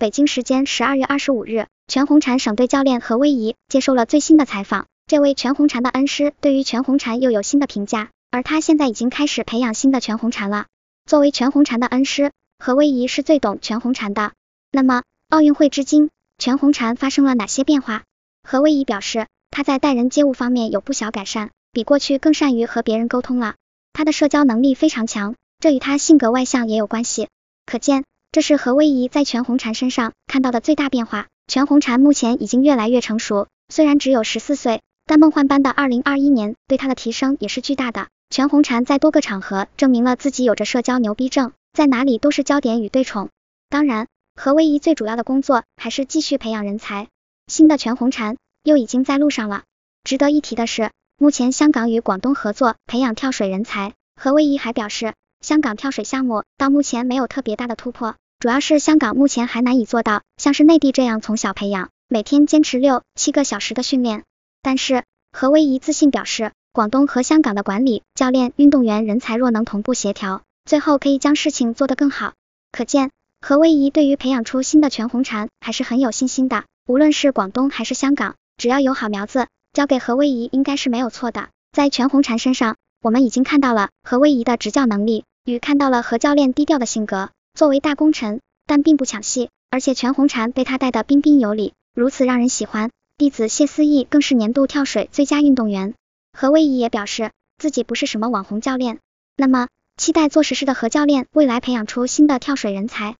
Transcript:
北京时间十二月二十五日，全红婵省队教练何威仪接受了最新的采访。这位全红婵的恩师对于全红婵又有新的评价，而他现在已经开始培养新的全红婵了。作为全红婵的恩师，何威仪是最懂全红婵的。那么，奥运会至今，全红婵发生了哪些变化？何威仪表示，他在待人接物方面有不小改善，比过去更善于和别人沟通了。他的社交能力非常强，这与他性格外向也有关系。可见。这是何威仪在全红婵身上看到的最大变化。全红婵目前已经越来越成熟，虽然只有十四岁，但梦幻般的二零二一年对她的提升也是巨大的。全红婵在多个场合证明了自己有着社交牛逼症，在哪里都是焦点与对宠。当然，何威仪最主要的工作还是继续培养人才，新的全红婵又已经在路上了。值得一提的是，目前香港与广东合作培养跳水人才，何威仪还表示。香港跳水项目到目前没有特别大的突破，主要是香港目前还难以做到，像是内地这样从小培养，每天坚持六七个小时的训练。但是何威仪自信表示，广东和香港的管理、教练、运动员人才若能同步协调，最后可以将事情做得更好。可见何威仪对于培养出新的全红婵还是很有信心的。无论是广东还是香港，只要有好苗子，交给何威仪应该是没有错的。在全红婵身上，我们已经看到了何威仪的执教能力。雨看到了何教练低调的性格，作为大功臣，但并不抢戏，而且全红婵被他带得彬彬有礼，如此让人喜欢。弟子谢思义更是年度跳水最佳运动员。何威仪也表示自己不是什么网红教练。那么，期待做实事的何教练未来培养出新的跳水人才。